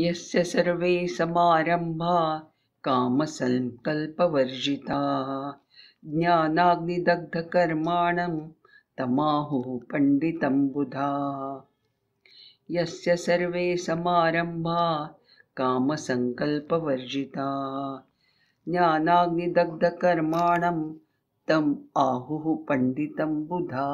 यस्य सर्वे वर्जिता ज्ञानाग्निदग्ध ज्ञानाग्निदग्धकर्माणं तमाहु पंडितं बुधा यस्य सर्वे वर्जिता ज्ञानाग्निदग्ध ज्ञानाग्निदग्धकर्माणं तम आहु पंडितं बुधा